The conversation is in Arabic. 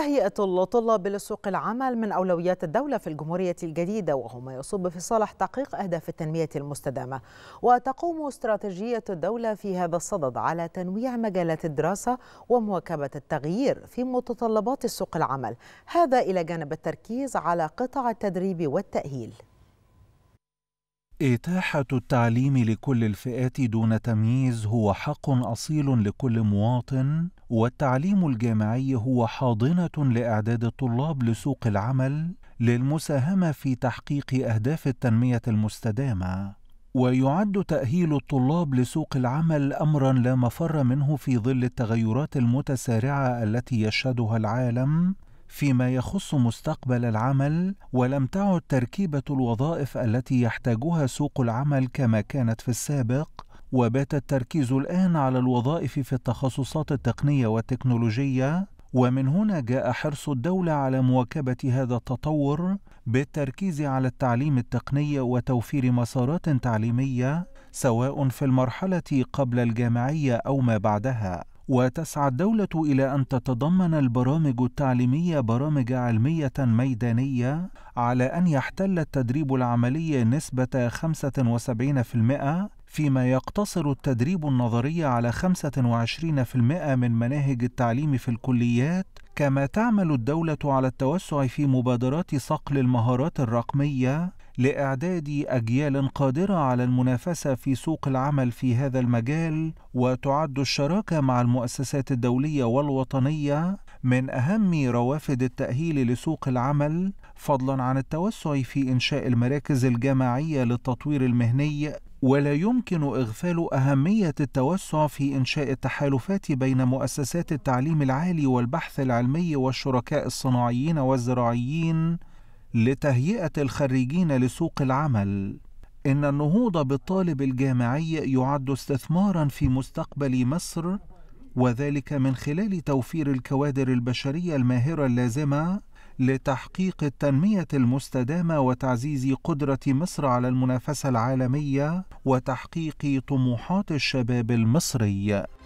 تهيئة الطلاب لسوق العمل من أولويات الدولة في الجمهورية الجديدة وهو ما يصب في صالح تحقيق أهداف التنمية المستدامة وتقوم استراتيجية الدولة في هذا الصدد على تنويع مجالات الدراسة ومواكبة التغيير في متطلبات سوق العمل هذا إلى جانب التركيز على قطع التدريب والتأهيل إتاحة التعليم لكل الفئات دون تمييز هو حق أصيل لكل مواطن والتعليم الجامعي هو حاضنة لإعداد الطلاب لسوق العمل للمساهمة في تحقيق أهداف التنمية المستدامة. ويعد تأهيل الطلاب لسوق العمل أمرًا لا مفر منه في ظل التغيرات المتسارعة التي يشهدها العالم فيما يخص مستقبل العمل ولم تعد تركيبه الوظائف التي يحتاجها سوق العمل كما كانت في السابق وبات التركيز الآن على الوظائف في التخصصات التقنية والتكنولوجية ومن هنا جاء حرص الدولة على مواكبة هذا التطور بالتركيز على التعليم التقني وتوفير مسارات تعليمية سواء في المرحلة قبل الجامعية أو ما بعدها وتسعى الدولة إلى أن تتضمن البرامج التعليمية برامج علمية ميدانية على أن يحتل التدريب العملي نسبة 75% فيما يقتصر التدريب النظري على 25% من مناهج التعليم في الكليات كما تعمل الدولة على التوسع في مبادرات صقل المهارات الرقمية لإعداد أجيال قادرة على المنافسة في سوق العمل في هذا المجال وتعد الشراكة مع المؤسسات الدولية والوطنية من أهم روافد التأهيل لسوق العمل فضلا عن التوسع في إنشاء المراكز الجامعية للتطوير المهني ولا يمكن إغفال أهمية التوسع في إنشاء التحالفات بين مؤسسات التعليم العالي والبحث العلمي والشركاء الصناعيين والزراعيين لتهيئة الخريجين لسوق العمل. إن النهوض بالطالب الجامعي يعد استثمارًا في مستقبل مصر وذلك من خلال توفير الكوادر البشرية الماهرة اللازمة لتحقيق التنمية المستدامة وتعزيز قدرة مصر على المنافسة العالمية وتحقيق طموحات الشباب المصري